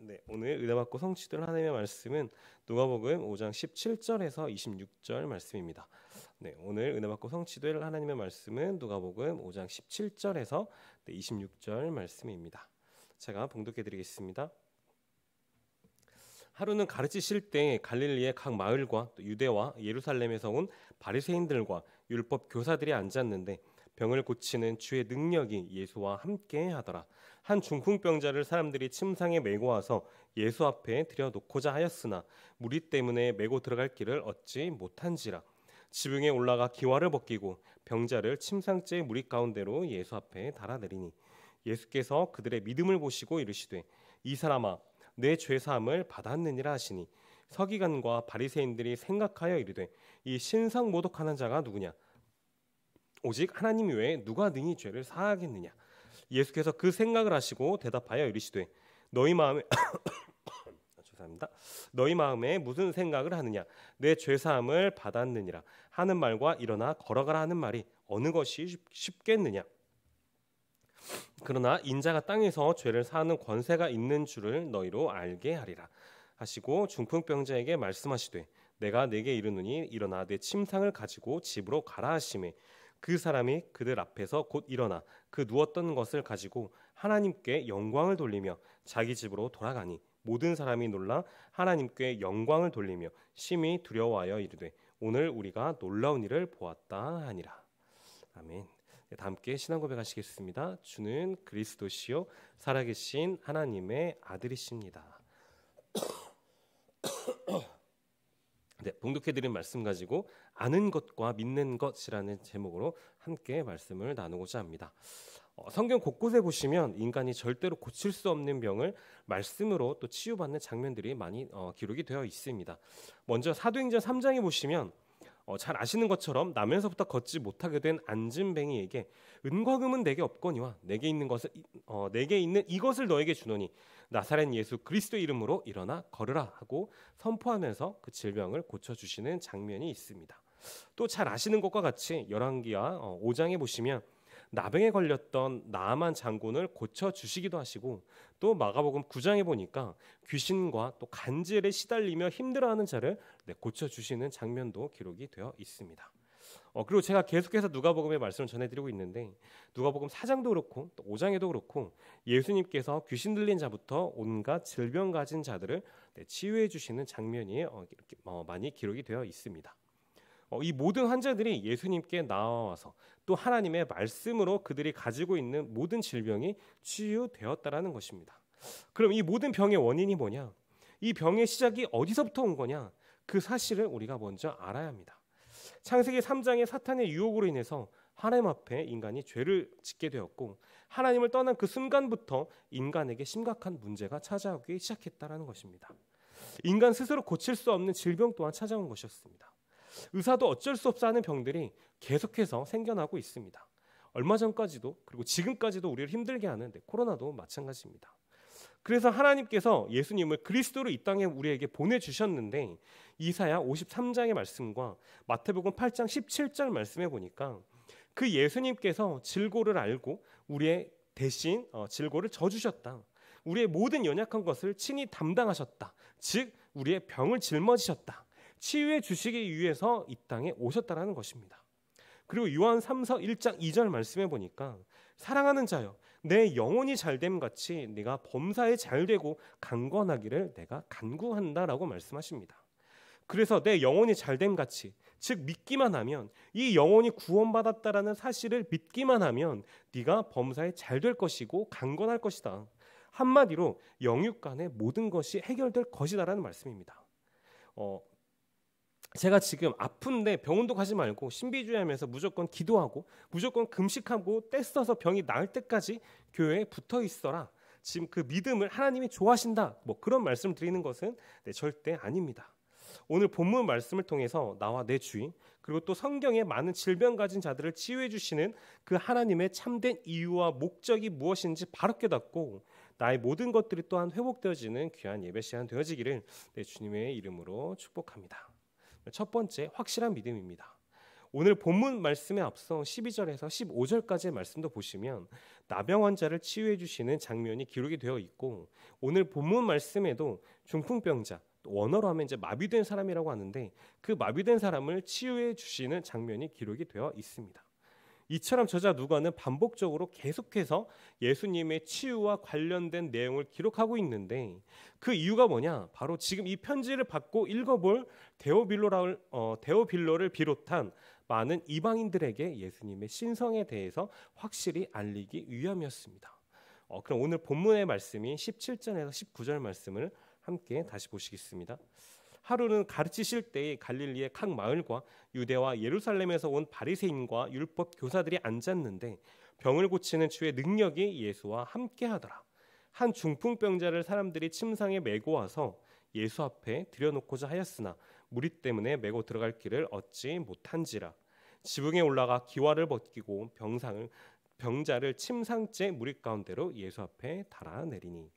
네, 오늘 은혜받고 성취된 하나님의 말씀은 누가복음 5장 17절에서 26절 말씀입니다. 네, 오늘 은혜받고 성취될 하나님의 말씀은 누가복음 5장 17절에서 네, 26절 말씀입니다. 제가 봉독해 드리겠습니다. 하루는 가르치실 때 갈릴리의 각 마을과 유대와 예루살렘에서 온 바리새인들과 율법 교사들이 앉았는데 병을 고치는 주의 능력이 예수와 함께 하더라. 한 중풍병자를 사람들이 침상에 메고 와서 예수 앞에 들여놓고자 하였으나 무리 때문에 메고 들어갈 길을 얻지 못한지라. 지붕에 올라가 기와를 벗기고 병자를 침상째 무리 가운데로 예수 앞에 달아내리니 예수께서 그들의 믿음을 보시고 이르시되 이 사람아 내 죄사함을 받았느니라 하시니 서기관과 바리새인들이 생각하여 이르되 이 신상 모독하는 자가 누구냐 오직 하나님 외에 누가 능히 죄를 사하겠느냐 예수께서 그 생각을 하시고 대답하여 이르시되 너희 마음에 죄송합니다. 너희 마음에 무슨 생각을 하느냐 내 죄 사함을 받았느니라 하는 말과 일어나 걸어가라 하는 말이 어느 것이 쉽겠느냐 그러나 인자가 땅에서 죄를 사하는 권세가 있는 줄을 너희로 알게 하리라 하시고 중풍병자에게 말씀하시되 내가 네게 이르노니 일어나 내 침상을 가지고 집으로 가라 하심에 그 사람이 그들 앞에서 곧 일어나 그 누웠던 것을 가지고 하나님께 영광을 돌리며 자기 집으로 돌아가니 모든 사람이 놀라 하나님께 영광을 돌리며 심히 두려워하여 이르되 오늘 우리가 놀라운 일을 보았다 하니라. 아멘. 네, 다 함께 신앙 고백하시겠습니다. 주는 그리스도시요 살아계신 하나님의 아들이십니다. 네, 봉독해드린 말씀 가지고 아는 것과 믿는 것이라는 제목으로 함께 말씀을 나누고자 합니다. 어, 성경 곳곳에 보시면 인간이 절대로 고칠 수 없는 병을 말씀으로 또 치유받는 장면들이 많이 어, 기록이 되어 있습니다. 먼저 사도행전 3장에 보시면 어, 잘 아시는 것처럼 남에서부터 걷지 못하게 된 안진뱅이에게 은과금은 내게 없거니와 내게 있는 것을 어, 내게 있는 이것을 너에게 주노니 나사렛 예수 그리스도의 이름으로 일어나 걸으라 하고 선포하면서 그 질병을 고쳐 주시는 장면이 있습니다. 또 잘 아시는 것과 같이 열왕기와 어, 5장에 보시면 나병에 걸렸던 나만 장군을 고쳐 주시기도 하시고 또 마가복음 9장에 보니까 귀신과 또 간질에 시달리며 힘들어하는 자를 네, 고쳐 주시는 장면도 기록이 되어 있습니다. 어, 그리고 제가 계속해서 누가복음의 말씀을 전해드리고 있는데 누가복음 4장도 그렇고 또 5장에도 그렇고 예수님께서 귀신 들린 자부터 온갖 질병 가진 자들을 네, 치유해 주시는 장면이 어, 이렇게, 어, 많이 기록이 되어 있습니다. 어, 이 모든 환자들이 예수님께 나와서 또 하나님의 말씀으로 그들이 가지고 있는 모든 질병이 치유되었다라는 것입니다. 그럼 이 모든 병의 원인이 뭐냐? 이 병의 시작이 어디서부터 온 거냐? 그 사실을 우리가 먼저 알아야 합니다. 창세기 3장의 사탄의 유혹으로 인해서 하나님 앞에 인간이 죄를 짓게 되었고 하나님을 떠난 그 순간부터 인간에게 심각한 문제가 찾아오기 시작했다라는 것입니다. 인간 스스로 고칠 수 없는 질병 또한 찾아온 것이었습니다. 의사도 어쩔 수 없어 하는 병들이 계속해서 생겨나고 있습니다. 얼마 전까지도 그리고 지금까지도 우리를 힘들게 하는데 네, 코로나도 마찬가지입니다. 그래서 하나님께서 예수님을 그리스도로 이 땅에 우리에게 보내주셨는데 이사야 53장의 말씀과 마태복음 8장 17절 말씀에 보니까 그 예수님께서 질고를 알고 우리의 대신 어, 질고를 져주셨다. 우리의 모든 연약한 것을 친히 담당하셨다. 즉 우리의 병을 짊어지셨다. 치유의 주시기 위해서 이 땅에 오셨다라는 것입니다. 그리고 요한 3서 1장 2절 말씀해 보니까 사랑하는 자여 내 영혼이 잘됨 같이 네가 범사에 잘되고 강건하기를 내가 간구한다라고 말씀하십니다. 그래서 내 영혼이 잘됨 같이 즉 믿기만 하면 이 영혼이 구원받았다라는 사실을 믿기만 하면 네가 범사에 잘 될 것이고 강건할 것이다. 한마디로 영육 간의 모든 것이 해결될 것이다라는 말씀입니다. 어, 제가 지금 아픈데 병원도 가지 말고 신비주의하면서 무조건 기도하고 무조건 금식하고 떼써서 병이 나을 때까지 교회에 붙어 있어라. 지금 그 믿음을 하나님이 좋아하신다. 뭐 그런 말씀을 드리는 것은 네, 절대 아닙니다. 오늘 본문 말씀을 통해서 나와 내 주인 그리고 또성경에 많은 질병 가진 자들을 치유해 주시는 그 하나님의 참된 이유와 목적이 무엇인지 바로 깨닫고 나의 모든 것들이 또한 회복되어지는 귀한 예배 시간 되어지기를 내 주님의 이름으로 축복합니다. 첫 번째 확실한 믿음입니다. 오늘 본문 말씀에 앞서 12절에서 15절까지의 말씀도 보시면 나병 환자를 치유해 주시는 장면이 기록이 되어 있고 오늘 본문 말씀에도 중풍병자 원어로 하면 이제 마비된 사람이라고 하는데 그 마비된 사람을 치유해 주시는 장면이 기록이 되어 있습니다. 이처럼 저자 누가는 반복적으로 계속해서 예수님의 치유와 관련된 내용을 기록하고 있는데 그 이유가 뭐냐? 바로 지금 이 편지를 받고 읽어볼 데오빌로를 어, 데오빌로를 비롯한 많은 이방인들에게 예수님의 신성에 대해서 확실히 알리기 위함이었습니다. 어, 그럼 오늘 본문의 말씀이 17절에서 19절 말씀을 함께 다시 보시겠습니다. 하루는 가르치실 때에 갈릴리의 각 마을과 유대와 예루살렘에서 온 바리새인과 율법 교사들이 앉았는데 병을 고치는 주의 능력이 예수와 함께하더라. 한 중풍병자를 사람들이 침상에 메고 와서 예수 앞에 들여놓고자 하였으나 무리 때문에 메고 들어갈 길을 얻지 못한지라 지붕에 올라가 기와를 벗기고 병상을 병자를 침상째 무리 가운데로 예수 앞에 달아내리니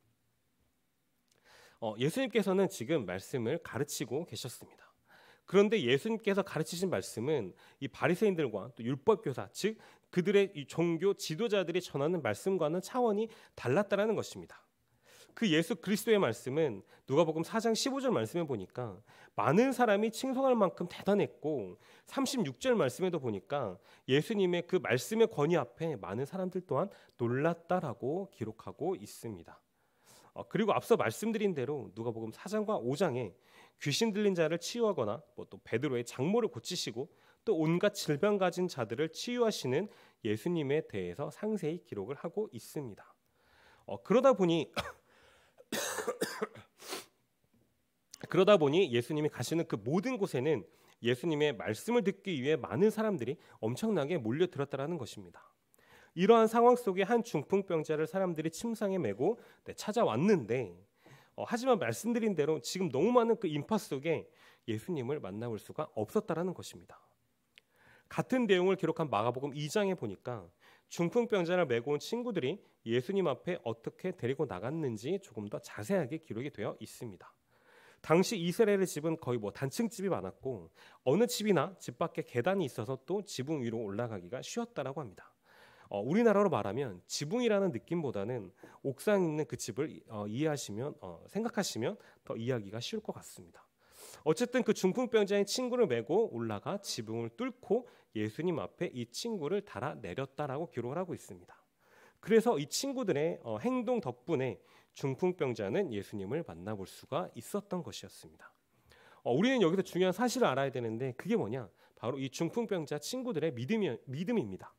어, 예수님께서는 지금 말씀을 가르치고 계셨습니다. 그런데 예수님께서 가르치신 말씀은 이 바리새인들과 또 율법 교사 즉 그들의 이 종교 지도자들이 전하는 말씀과는 차원이 달랐다라는 것입니다. 그 예수 그리스도의 말씀은 누가복음 4장 15절 말씀에 보니까 많은 사람이 칭송할 만큼 대단했고 36절 말씀에도 보니까 예수님의 그 말씀의 권위 앞에 많은 사람들 또한 놀랐다라고 기록하고 있습니다. 어, 그리고 앞서 말씀드린 대로 누가복음 4장과 5장에 귀신 들린 자를 치유하거나 뭐또 베드로의 장모를 고치시고 또 온갖 질병 가진 자들을 치유하시는 예수님에 대해서 상세히 기록을 하고 있습니다. 어, 그러다 보니 그러다 보니 예수님이 가시는 그 모든 곳에는 예수님의 말씀을 듣기 위해 많은 사람들이 엄청나게 몰려들었다라는 것입니다. 이러한 상황 속에 한 중풍병자를 사람들이 침상에 메고 네, 찾아왔는데 어, 하지만 말씀드린 대로 지금 너무 많은 그 인파 속에 예수님을 만나볼 수가 없었다라는 것입니다. 같은 내용을 기록한 마가복음 2장에 보니까 중풍병자를 메고 온 친구들이 예수님 앞에 어떻게 데리고 나갔는지 조금 더 자세하게 기록이 되어 있습니다. 당시 이스라엘의 집은 거의 뭐 단층 집이 많았고 어느 집이나 집 밖에 계단이 있어서 또 지붕 위로 올라가기가 쉬웠다라고 합니다. 어, 우리나라로 말하면 지붕이라는 느낌보다는 옥상 있는 그 집을 어, 이해하시면 어, 생각하시면 더 이해하기가 쉬울 것 같습니다. 어쨌든 그 중풍병자인 친구를 메고 올라가 지붕을 뚫고 예수님 앞에 이 친구를 달아 내렸다라고 기록을 하고 있습니다. 그래서 이 친구들의 어, 행동 덕분에 중풍병자는 예수님을 만나볼 수가 있었던 것이었습니다. 어, 우리는 여기서 중요한 사실을 알아야 되는데 그게 뭐냐? 바로 이 중풍병자 친구들의 믿음이, 믿음입니다.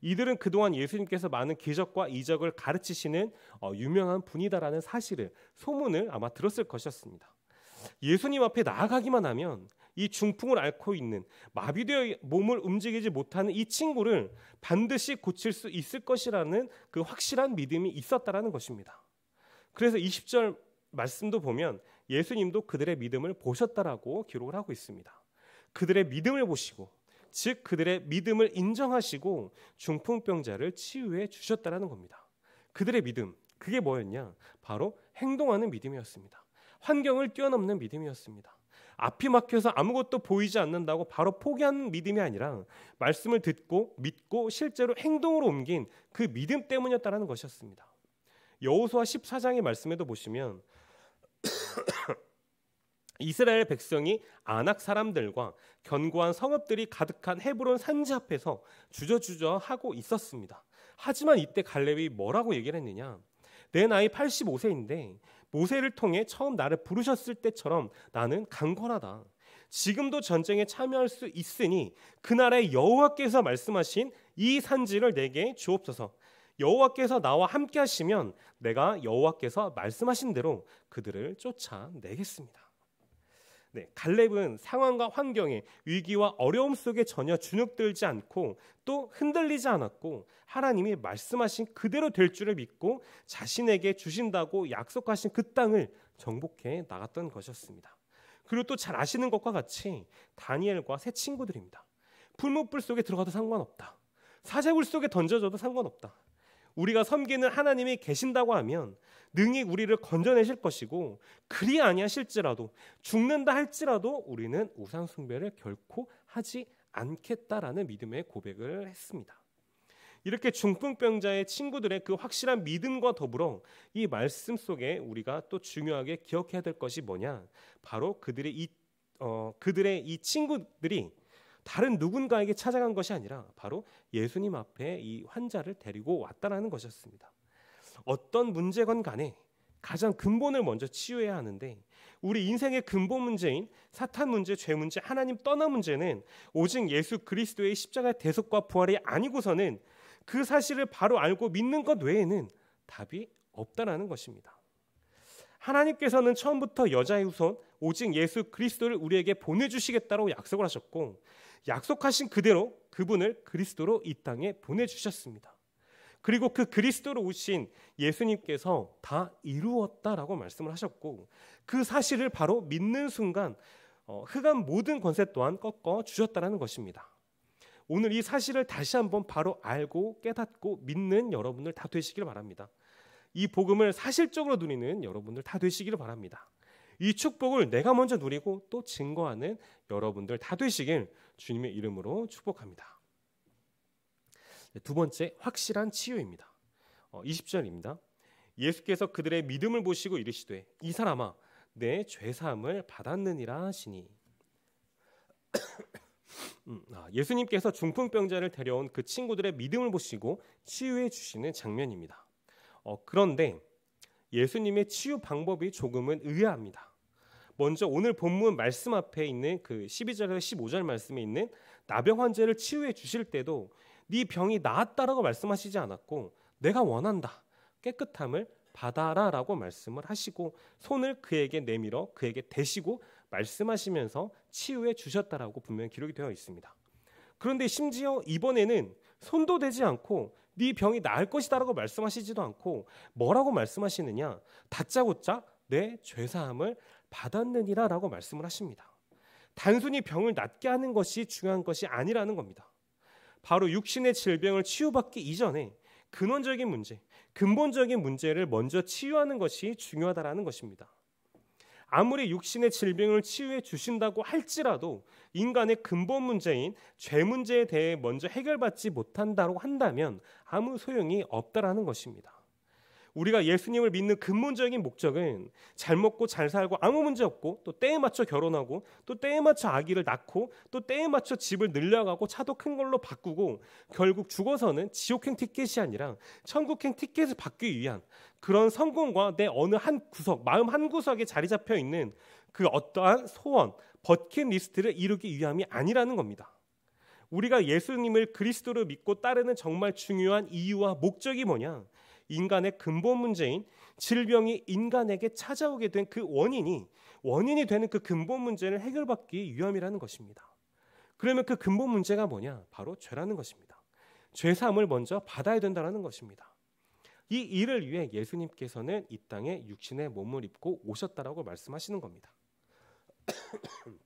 이들은 그동안 예수님께서 많은 기적과 이적을 가르치시는 어, 유명한 분이다라는 사실을 소문을 아마 들었을 것이었습니다. 예수님 앞에 나아가기만 하면 이 중풍을 앓고 있는 마비되어 몸을 움직이지 못하는 이 친구를 반드시 고칠 수 있을 것이라는 그 확실한 믿음이 있었다라는 것입니다. 그래서 20절 말씀도 보면 예수님도 그들의 믿음을 보셨다라고 기록을 하고 있습니다. 그들의 믿음을 보시고 즉 그들의 믿음을 인정하시고 중풍병자를 치유해 주셨다라는 겁니다. 그들의 믿음 그게 뭐였냐? 바로 행동하는 믿음이었습니다. 환경을 뛰어넘는 믿음이었습니다. 앞이 막혀서 아무것도 보이지 않는다고 바로 포기하는 믿음이 아니라 말씀을 듣고 믿고 실제로 행동으로 옮긴 그 믿음 때문이었다라는 것이었습니다. 여호수아 14장의 말씀에도 보시면 이스라엘 백성이 안악 사람들과 견고한 성읍들이 가득한 헤브론 산지 앞에서 주저주저 하고 있었습니다. 하지만 이때 갈렙이 뭐라고 얘기를 했느냐? 내 나이 85세인데 모세를 통해 처음 나를 부르셨을 때처럼 나는 강건하다. 지금도 전쟁에 참여할 수 있으니 그날에 여호와께서 말씀하신 이 산지를 내게 주옵소서. 여호와께서 나와 함께 하시면 내가 여호와께서 말씀하신 대로 그들을 쫓아내겠습니다. 네, 갈렙은 상황과 환경에 위기와 어려움 속에 전혀 주눅들지 않고 또 흔들리지 않았고 하나님이 말씀하신 그대로 될 줄을 믿고 자신에게 주신다고 약속하신 그 땅을 정복해 나갔던 것이었습니다. 그리고 또 잘 아시는 것과 같이 다니엘과 새 친구들입니다. 풀무불 속에 들어가도 상관없다. 사제굴 속에 던져져도 상관없다. 우리가 섬기는 하나님이 계신다고 하면 능히 우리를 건져내실 것이고 그리 아니하실지라도 죽는다 할지라도 우리는 우상 숭배를 결코 하지 않겠다라는 믿음의 고백을 했습니다. 이렇게 중풍병자의 친구들의 그 확실한 믿음과 더불어 이 말씀 속에 우리가 또 중요하게 기억해야 될 것이 뭐냐? 바로 그들의 이 어, 그들의 이 친구들이 다른 누군가에게 찾아간 것이 아니라 바로 예수님 앞에 이 환자를 데리고 왔다라는 것이었습니다. 어떤 문제건 간에 가장 근본을 먼저 치유해야 하는데 우리 인생의 근본 문제인 사탄 문제, 죄 문제, 하나님 떠나 문제는 오직 예수 그리스도의 십자가 대속과 부활이 아니고서는 그 사실을 바로 알고 믿는 것 외에는 답이 없다라는 것입니다. 하나님께서는 처음부터 여자의 후손 오직 예수 그리스도를 우리에게 보내주시겠다고 약속을 하셨고 약속하신 그대로 그분을 그리스도로 이 땅에 보내주셨습니다. 그리고 그 그리스도로 오신 예수님께서 다 이루었다라고 말씀을 하셨고 그 사실을 바로 믿는 순간 어, 흑암 모든 권세 또한 꺾어 주셨다라는 것입니다. 오늘 이 사실을 다시 한번 바로 알고 깨닫고 믿는 여러분들 다 되시길 바랍니다. 이 복음을 사실적으로 누리는 여러분들 다 되시기를 바랍니다. 이 축복을 내가 먼저 누리고 또 증거하는 여러분들 다 되시길 주님의 이름으로 축복합니다. 네, 두 번째 확실한 치유입니다. 어, 20절입니다. 예수께서 그들의 믿음을 보시고 이르시되 이 사람아 내 죄사함을 받았느니라 하시니 음, 아, 예수님께서 중풍병자를 데려온 그 친구들의 믿음을 보시고 치유해 주시는 장면입니다. 어, 그런데 예수님의 치유 방법이 조금은 의아합니다. 먼저 오늘 본문 말씀 앞에 있는 그 12절에서 15절 말씀에 있는 나병 환자를 치유해 주실 때도 네 병이 나았다라고 말씀하시지 않았고 내가 원한다 깨끗함을 받아라라고 말씀을 하시고 손을 그에게 내밀어 그에게 대시고 말씀하시면서 치유해 주셨다라고 분명히 기록이 되어 있습니다. 그런데 심지어 이번에는 손도 대지 않고 네 병이 나을 것이다라고 말씀하시지도 않고 뭐라고 말씀하시느냐 다짜고짜 내 죄사함을 받았느니라라고 말씀을 하십니다. 단순히 병을 낫게 하는 것이 중요한 것이 아니라는 겁니다. 바로 육신의 질병을 치유받기 이전에 근원적인 문제, 근본적인 문제를 먼저 치유하는 것이 중요하다라는 것입니다. 아무리 육신의 질병을 치유해 주신다고 할지라도 인간의 근본 문제인 죄 문제에 대해 먼저 해결받지 못한다고 한다면 아무 소용이 없다라는 것입니다. 우리가 예수님을 믿는 근본적인 목적은 잘 먹고 잘 살고 아무 문제 없고 또 때에 맞춰 결혼하고 또 때에 맞춰 아기를 낳고 또 때에 맞춰 집을 늘려가고 차도 큰 걸로 바꾸고 결국 죽어서는 지옥행 티켓이 아니라 천국행 티켓을 받기 위한 그런 성공과 내 어느 한 구석, 마음 한 구석에 자리 잡혀 있는 그 어떠한 소원, 버킷리스트를 이루기 위함이 아니라는 겁니다. 우리가 예수님을 그리스도로 믿고 따르는 정말 중요한 이유와 목적이 뭐냐? 인간의 근본 문제인 질병이 인간에게 찾아오게 된 그 원인이 원인이 되는 그 근본 문제를 해결받기 위함이라는 것입니다. 그러면 그 근본 문제가 뭐냐? 바로 죄라는 것입니다. 죄 사함을 먼저 받아야 된다라는 것입니다. 이 일을 위해 예수님께서는 이 땅에 육신의 몸을 입고 오셨다라고 말씀하시는 겁니다.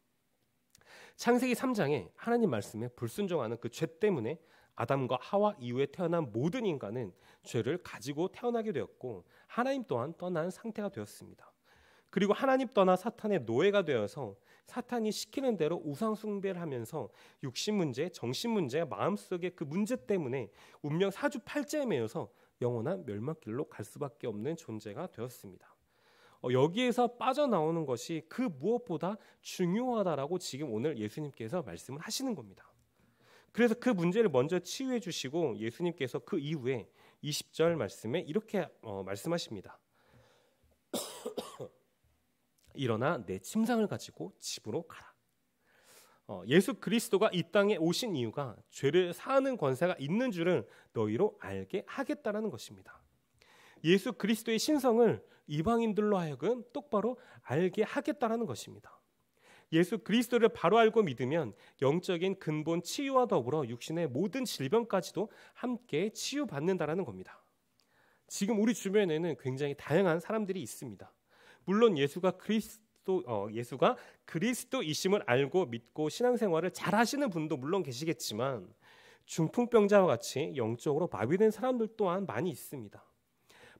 창세기 3장에 하나님 말씀에 불순종하는 그 죄 때문에 아담과 하와 이후에 태어난 모든 인간은 죄를 가지고 태어나게 되었고 하나님 또한 떠난 상태가 되었습니다. 그리고 하나님 떠나 사탄의 노예가 되어서 사탄이 시키는 대로 우상 숭배를 하면서 육신 문제, 정신 문제, 마음속의 그 문제 때문에 운명 사주팔자에 매여서 영원한 멸망길로 갈 수밖에 없는 존재가 되었습니다. 어, 여기에서 빠져나오는 것이 그 무엇보다 중요하다라고 지금 오늘 예수님께서 말씀을 하시는 겁니다. 그래서 그 문제를 먼저 치유해 주시고 예수님께서 그 이후에 20절 말씀에 이렇게 어, 말씀하십니다. 일어나 내 침상을 가지고 집으로 가라. 어, 예수 그리스도가 이 땅에 오신 이유가 죄를 사하는 권세가 있는 줄을 너희로 알게 하겠다라는 것입니다. 예수 그리스도의 신성을 이방인들로 하여금 똑바로 알게 하겠다라는 것입니다. 예수 그리스도를 바로 알고 믿으면 영적인 근본 치유와 더불어 육신의 모든 질병까지도 함께 치유받는다라는 겁니다. 지금 우리 주변에는 굉장히 다양한 사람들이 있습니다. 물론 예수가 그리스도 어, 예수가 그리스도이심을 알고 믿고 신앙생활을 잘 하시는 분도 물론 계시겠지만 중풍병자와 같이 영적으로 마비된 사람들 또한 많이 있습니다.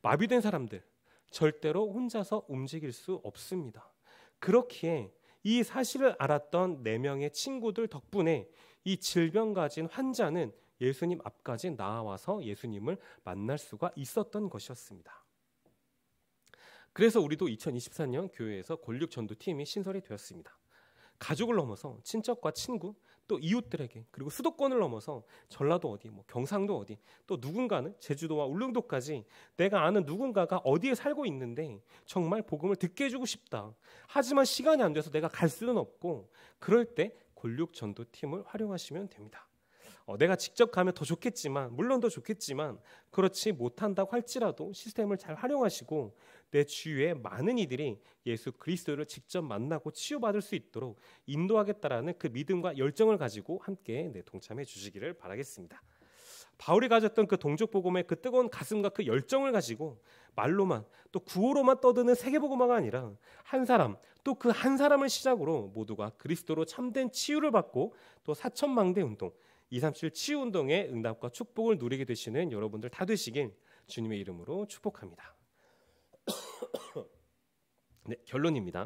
마비된 사람들 절대로 혼자서 움직일 수 없습니다. 그렇기에 이 사실을 알았던 네 명의 친구들 덕분에 이 질병 가진 환자는 예수님 앞까지 나와서 예수님을 만날 수가 있었던 것이었습니다. 그래서 우리도 2024년 교회에서 권력 전도팀이 신설이 되었습니다. 가족을 넘어서 친척과 친구, 또 이웃들에게 그리고 수도권을 넘어서 전라도 어디 뭐 경상도 어디 또 누군가는 제주도와 울릉도까지 내가 아는 누군가가 어디에 살고 있는데 정말 복음을 듣게 해주고 싶다 하지만 시간이 안 돼서 내가 갈 수는 없고 그럴 때 권력 전도팀을 활용하시면 됩니다 어, 내가 직접 가면 더 좋겠지만 물론 더 좋겠지만 그렇지 못한다고 할지라도 시스템을 잘 활용하시고 내 주위에 많은 이들이 예수 그리스도를 직접 만나고 치유받을 수 있도록 인도하겠다라는 그 믿음과 열정을 가지고 함께 네, 동참해 주시기를 바라겠습니다. 바울이 가졌던 그 동족 복음의 그 뜨거운 가슴과 그 열정을 가지고 말로만 또 구호로만 떠드는 세계 복음화가 아니라 한 사람 또 그 한 사람을 시작으로 모두가 그리스도로 참된 치유를 받고 또 사천망대 운동 237 치유 운동의 응답과 축복을 누리게 되시는 여러분들 다 되시길 주님의 이름으로 축복합니다. 네, 결론입니다.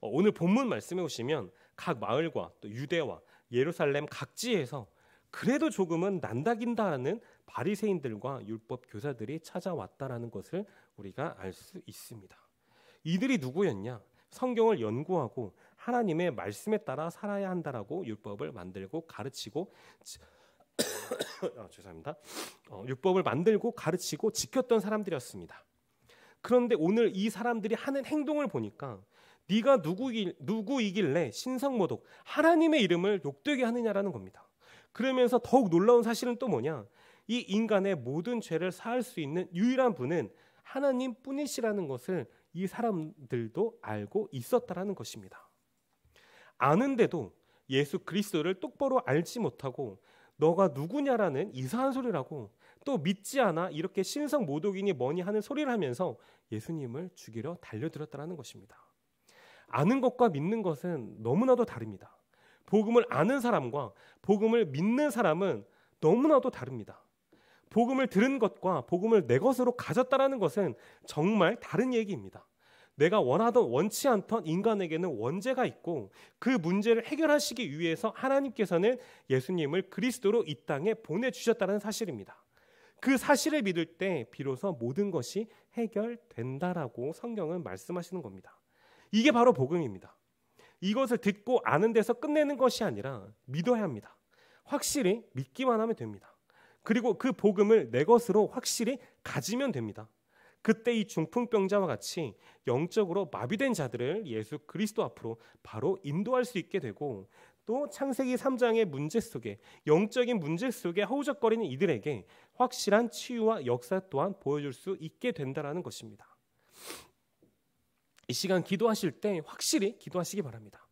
어, 오늘 본문 말씀해 보시면 각 마을과 또 유대와 예루살렘 각지에서 그래도 조금은 난다긴다라는 바리새인들과 율법 교사들이 찾아왔다라는 것을 우리가 알 수 있습니다. 이들이 누구였냐? 성경을 연구하고 하나님의 말씀에 따라 살아야 한다라고 율법을 만들고 가르치고 아, 죄송합니다. 어, 율법을 만들고 가르치고 지켰던 사람들이었습니다. 그런데 오늘 이 사람들이 하는 행동을 보니까 네가 누구이, 누구이길래 신성모독 하나님의 이름을 욕되게 하느냐라는 겁니다. 그러면서 더욱 놀라운 사실은 또 뭐냐? 이 인간의 모든 죄를 사할 수 있는 유일한 분은 하나님뿐이시라는 것을 이 사람들도 알고 있었다라는 것입니다. 아는데도 예수 그리스도를 똑바로 알지 못하고 너가 누구냐라는 이상한 소리라고 또 믿지 않아 이렇게 신성 모독이니 뭐니 하는 소리를 하면서 예수님을 죽이려 달려들었다는 것입니다. 아는 것과 믿는 것은 너무나도 다릅니다. 복음을 아는 사람과 복음을 믿는 사람은 너무나도 다릅니다. 복음을 들은 것과 복음을 내 것으로 가졌다라는 것은 정말 다른 얘기입니다. 내가 원하던 원치 않던 인간에게는 원죄가 있고 그 문제를 해결하시기 위해서 하나님께서는 예수님을 그리스도로 이 땅에 보내주셨다는 사실입니다. 그 사실을 믿을 때 비로소 모든 것이 해결된다라고 성경은 말씀하시는 겁니다. 이게 바로 복음입니다. 이것을 듣고 아는 데서 끝내는 것이 아니라 믿어야 합니다. 확실히 믿기만 하면 됩니다. 그리고 그 복음을 내 것으로 확실히 가지면 됩니다. 그때 이 중풍병자와 같이 영적으로 마비된 자들을 예수 그리스도 앞으로 바로 인도할 수 있게 되고 또 창세기 3장의 문제 속에 영적인 문제 속에 허우적거리는 이들에게 확실한 치유와 역사 또한 보여줄 수 있게 된다라는 것입니다. 이 시간 기도하실 때 확실히 기도하시기 바랍니다.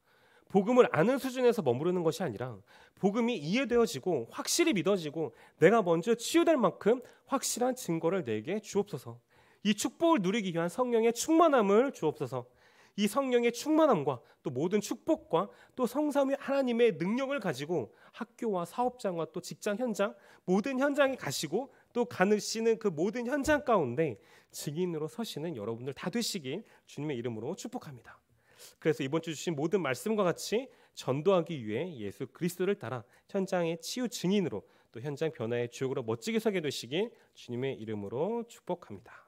복음을 아는 수준에서 머무르는 것이 아니라 복음이 이해되어지고 확실히 믿어지고 내가 먼저 치유될 만큼 확실한 증거를 내게 주옵소서. 이 축복을 누리기 위한 성령의 충만함을 주옵소서. 이 성령의 충만함과 또 모든 축복과 또 성삼위 하나님의 능력을 가지고 학교와 사업장과 또 직장 현장 모든 현장에 가시고 또가느시는그 모든 현장 가운데 증인으로 서시는 여러분들 다 되시길 주님의 이름으로 축복합니다. 그래서 이번 주 주신 모든 말씀과 같이 전도하기 위해 예수 그리스도를 따라 현장의 치유 증인으로 또 현장 변화의 주역으로 멋지게 서게 되시길 주님의 이름으로 축복합니다.